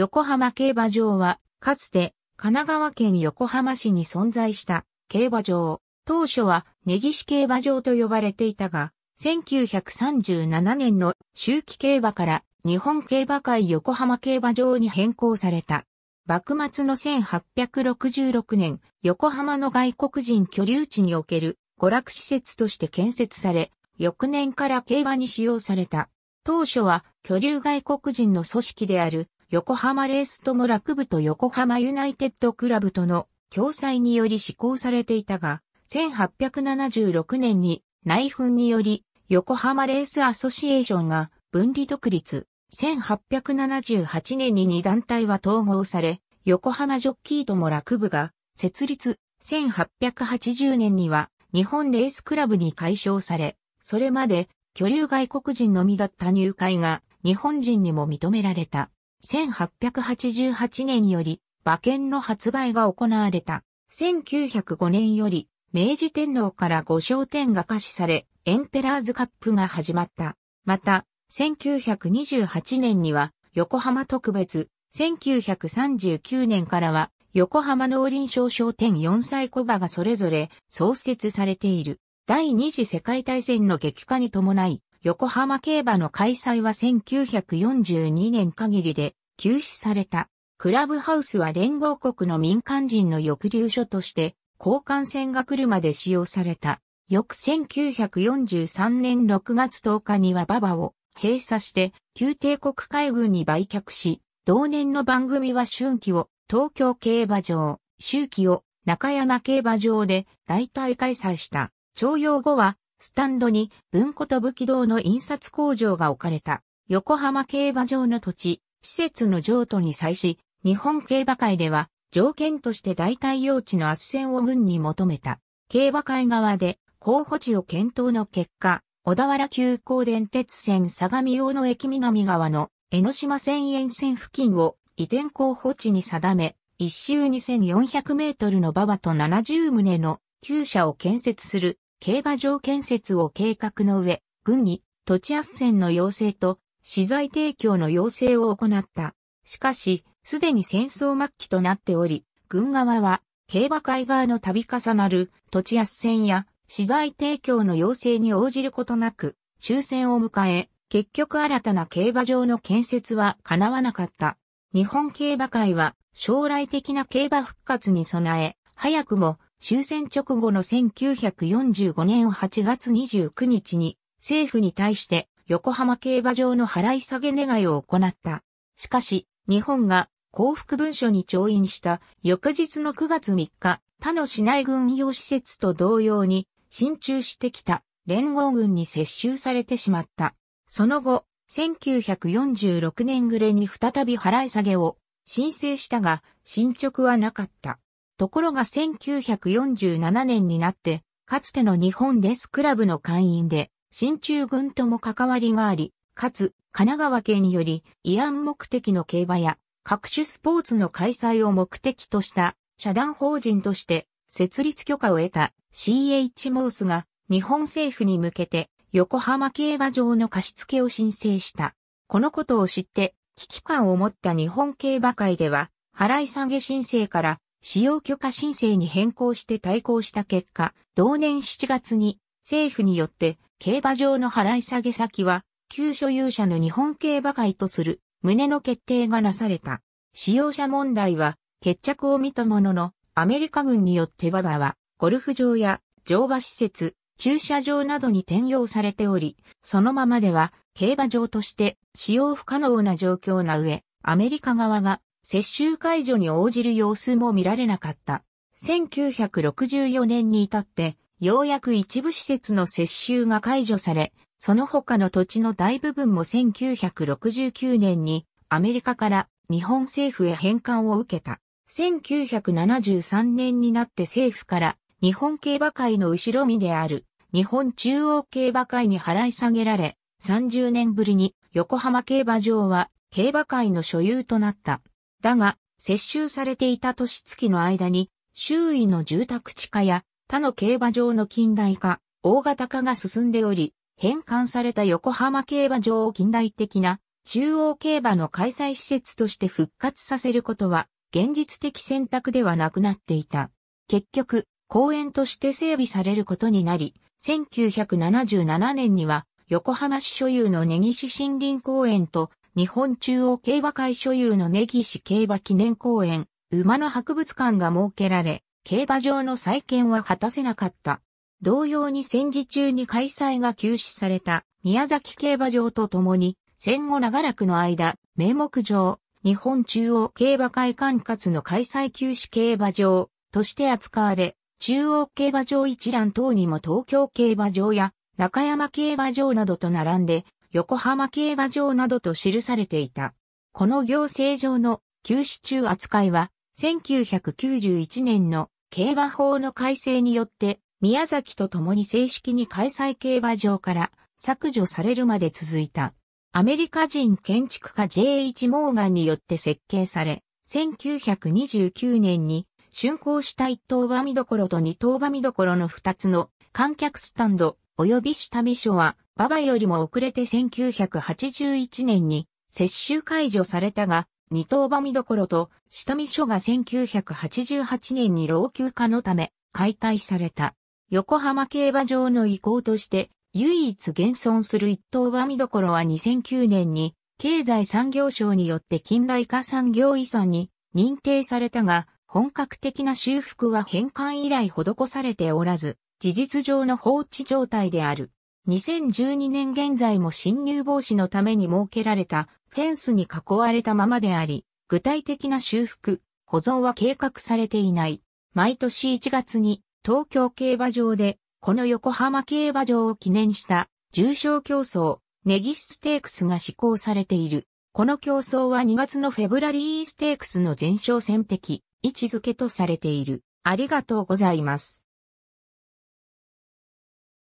横浜競馬場は、かつて、神奈川県横浜市に存在した競馬場。当初は、根岸競馬場と呼ばれていたが、1937年の秋季競馬から日本競馬会横浜競馬場に変更された。幕末の1866年、横浜の外国人居留地における娯楽施設として建設され、翌年から競馬に使用された。当初は居留外国人の組織である横浜レースとも楽部と横浜ユナイテッドクラブとの共催により施行されていたが、1876年に内紛により横浜レースアソシエーションが分離独立。1878年に2団体は統合され、横浜ジョッキーとも楽部が設立。1880年には日本レースクラブに解消され、それまで居留外国人のみだった入会が日本人にも認められた。1888年より馬券の発売が行われた。1905年より明治天皇から御商店が可視され、エンペラーズカップが始まった。また、1928年には横浜特別、1939年からは横浜農林商商店4歳小馬がそれぞれ創設されている。第二次世界大戦の激化に伴い、横浜競馬の開催は1942年限りで休止された。クラブハウスは連合国の民間人の抑留所として交換船が来るまで使用された。翌1943年6月10日には馬場を閉鎖して旧帝国海軍に売却し、同年の番組は春季を東京競馬場、秋季を中山競馬場で大体開催した。徴用後はスタンドに文庫と武器道の印刷工場が置かれた横浜競馬場の土地、施設の譲渡に際し、日本競馬会では条件として代替用地の圧旋を軍に求めた。競馬会側で候補地を検討の結果、小田原急行電鉄線相模大野駅南側の江ノ島線沿線付近を移転候補地に定め、一周2400メートルの馬場と70棟の旧車を建設する競馬場建設を計画の上、軍に土地圧戦の要請と資材提供の要請を行った。しかし、すでに戦争末期となっており、軍側は競馬会側の度重なる土地圧戦や資材提供の要請に応じることなく終戦を迎え、結局新たな競馬場の建設は叶わなかった。日本競馬会は将来的な競馬復活に備え、早くも終戦直後の1945年8月29日に政府に対して横浜競馬場の払い下げ願いを行った。しかし、日本が幸福文書に調印した翌日の9月3日、他の市内軍用施設と同様に進駐してきた連合軍に接収されてしまった。その後、1946年暮れに再び払い下げを申請したが進捗はなかった。ところが1947年になって、かつての日本デスクラブの会員で、新中軍とも関わりがあり、かつ、神奈川県により、慰安目的の競馬や、各種スポーツの開催を目的とした、社団法人として、設立許可を得た CH モースが、日本政府に向けて、横浜競馬場の貸付を申請した。このことを知って、危機感を持った日本競馬会では、払い下げ申請から使用許可申請に変更して対抗した結果、同年7月に政府によって競馬場の払い下げ先は旧所有者の日本競馬会とする旨の決定がなされた。使用者問題は決着を見たもののアメリカ軍によって馬場はゴルフ場や乗馬施設、駐車場などに転用されており、そのままでは競馬場として使用不可能な状況な上、アメリカ側が接収解除に応じる様子も見られなかった。1964年に至って、ようやく一部施設の接収が解除され、その他の土地の大部分も1969年にアメリカから日本政府へ返還を受けた。1973年になって政府から日本競馬会の後ろ身である日本中央競馬会に払い下げられ、30年ぶりに横浜競馬場は競馬会の所有となった。だが、接収されていた年月の間に、周囲の住宅地化や他の競馬場の近代化、大型化が進んでおり、返還された横浜競馬場を近代的な中央競馬の開催施設として復活させることは現実的選択ではなくなっていた。結局、公園として整備されることになり、1977年には横浜市所有の根岸森林公園と日本中央競馬会所有の根岸競馬記念公園、馬の博物館が設けられ、競馬場の再建は果たせなかった。同様に戦時中に開催が休止された宮崎競馬場とともに、戦後長らくの間、名目上、日本中央競馬会管轄の開催休止競馬場として扱われ、中央競馬場一覧等にも東京競馬場や中山競馬場などと並んで、横浜競馬場などと記されていた。この行政上の休止中扱いは、1991年の競馬法の改正によって、宮崎と共に正式に開催競馬場から削除されるまで続いた。アメリカ人建築家 J.H. モーガンによって設計され、1929年に竣工した一等場見どころと二等場見どころの二つの観客スタンド及び下見所はババよりも遅れて1981年に接種解除されたが、二等馬見どころと下見所が1988年に老朽化のため解体された。横浜競馬場の移行として唯一現存する一等馬見どころは2009年に経済産業省によって近代化産業遺産に認定されたが、本格的な修復は返還以来施されておらず、事実上の放置状態である。2012年現在も侵入防止のために設けられたフェンスに囲われたままであり、具体的な修復、保存は計画されていない。毎年1月に東京競馬場でこの横浜競馬場を記念した重賞競争、ネギステークスが施行されている。この競争は2月のフェブラリーステークスの前哨戦的位置づけとされている。ありがとうございます。